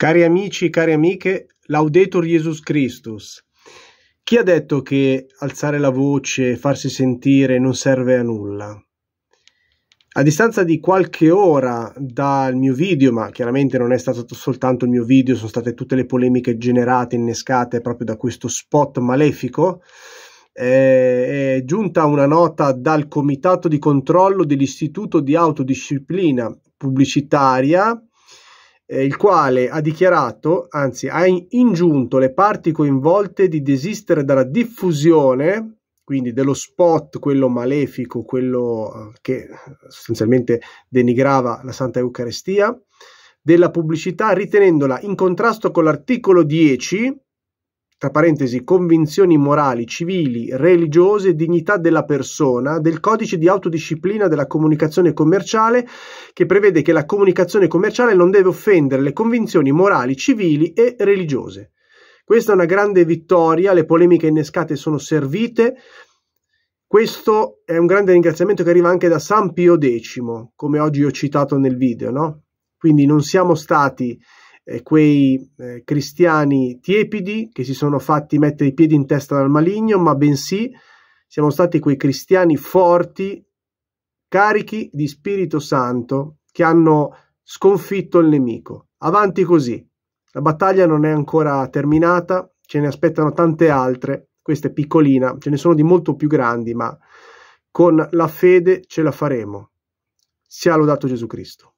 Cari amici, cari amiche, laudetur Jesus Christus. Chi ha detto che alzare la voce, farsi sentire non serve a nulla? A distanza di qualche ora dal mio video, ma chiaramente non è stato soltanto il mio video, sono state tutte le polemiche generate, innescate proprio da questo spot malefico, eh, è giunta una nota dal Comitato di controllo dell'Istituto di Autodisciplina Pubblicitaria eh, il quale ha dichiarato, anzi ha ingiunto le parti coinvolte di desistere dalla diffusione, quindi dello spot, quello malefico, quello eh, che sostanzialmente denigrava la Santa Eucaristia, della pubblicità ritenendola in contrasto con l'articolo 10 tra parentesi, convinzioni morali, civili, religiose, dignità della persona, del codice di autodisciplina della comunicazione commerciale, che prevede che la comunicazione commerciale non deve offendere le convinzioni morali, civili e religiose. Questa è una grande vittoria, le polemiche innescate sono servite. Questo è un grande ringraziamento che arriva anche da San Pio X, come oggi ho citato nel video, no? Quindi non siamo stati eh, quei eh, cristiani tiepidi che si sono fatti mettere i piedi in testa dal maligno, ma bensì siamo stati quei cristiani forti, carichi di Spirito Santo, che hanno sconfitto il nemico. Avanti così. La battaglia non è ancora terminata, ce ne aspettano tante altre, questa è piccolina, ce ne sono di molto più grandi, ma con la fede ce la faremo. Sia lodato Gesù Cristo.